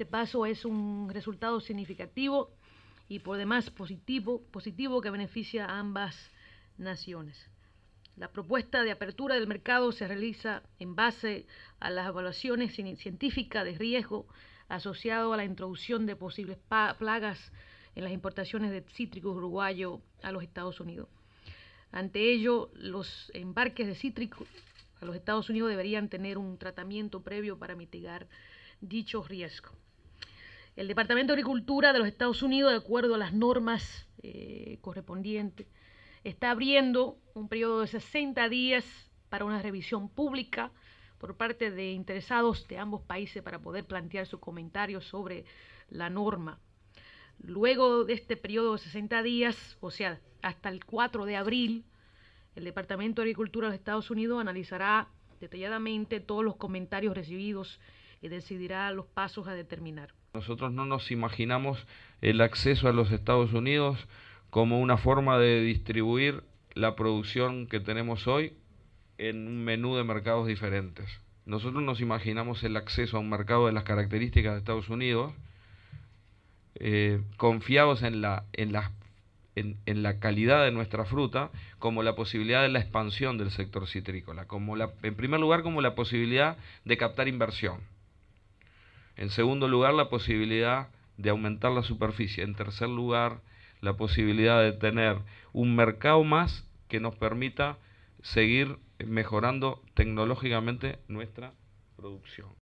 Este paso es un resultado significativo y por demás positivo, positivo que beneficia a ambas naciones. La propuesta de apertura del mercado se realiza en base a las evaluaciones científicas de riesgo asociado a la introducción de posibles plagas en las importaciones de cítricos uruguayos a los Estados Unidos. Ante ello, los embarques de cítricos a los Estados Unidos deberían tener un tratamiento previo para mitigar dichos riesgo el Departamento de Agricultura de los Estados Unidos, de acuerdo a las normas eh, correspondientes, está abriendo un periodo de 60 días para una revisión pública por parte de interesados de ambos países para poder plantear sus comentarios sobre la norma. Luego de este periodo de 60 días, o sea, hasta el 4 de abril, el Departamento de Agricultura de los Estados Unidos analizará detalladamente todos los comentarios recibidos y decidirá los pasos a determinar. Nosotros no nos imaginamos el acceso a los Estados Unidos como una forma de distribuir la producción que tenemos hoy en un menú de mercados diferentes. Nosotros nos imaginamos el acceso a un mercado de las características de Estados Unidos, eh, confiados en la, en la calidad de nuestra fruta, como la posibilidad de la expansión del sector citrícola, como la, en primer lugar como la posibilidad de captar inversión. En segundo lugar, la posibilidad de aumentar la superficie. En tercer lugar, la posibilidad de tener un mercado más que nos permita seguir mejorando tecnológicamente nuestra producción.